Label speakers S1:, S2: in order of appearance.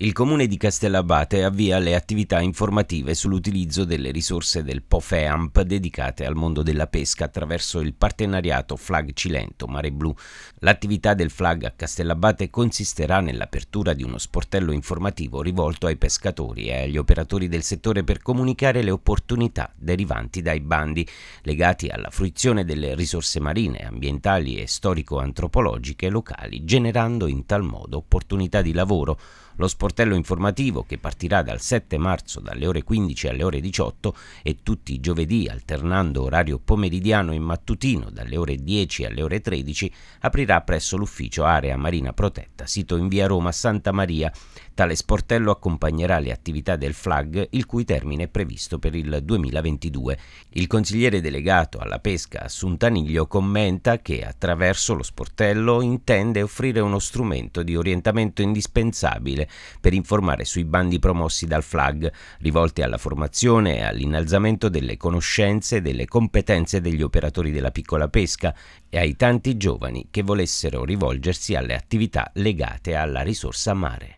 S1: il comune di Castellabate avvia le attività informative sull'utilizzo delle risorse del POFEAMP dedicate al mondo della pesca attraverso il partenariato Flag Cilento Mare Blu. L'attività del Flag a Castellabate consisterà nell'apertura di uno sportello informativo rivolto ai pescatori e agli operatori del settore per comunicare le opportunità derivanti dai bandi legati alla fruizione delle risorse marine, ambientali e storico-antropologiche locali, generando in tal modo opportunità di lavoro. Lo sportello sportello informativo che partirà dal 7 marzo dalle ore 15 alle ore 18 e tutti i giovedì alternando orario pomeridiano e mattutino dalle ore 10 alle ore 13 aprirà presso l'ufficio Area Marina Protetta, sito in via Roma Santa Maria. Tale sportello accompagnerà le attività del FLAG, il cui termine è previsto per il 2022. Il consigliere delegato alla pesca Assuntaniglio commenta che attraverso lo sportello intende offrire uno strumento di orientamento indispensabile per informare sui bandi promossi dal FLAG, rivolti alla formazione e all'innalzamento delle conoscenze e delle competenze degli operatori della piccola pesca e ai tanti giovani che volessero rivolgersi alle attività legate alla risorsa mare.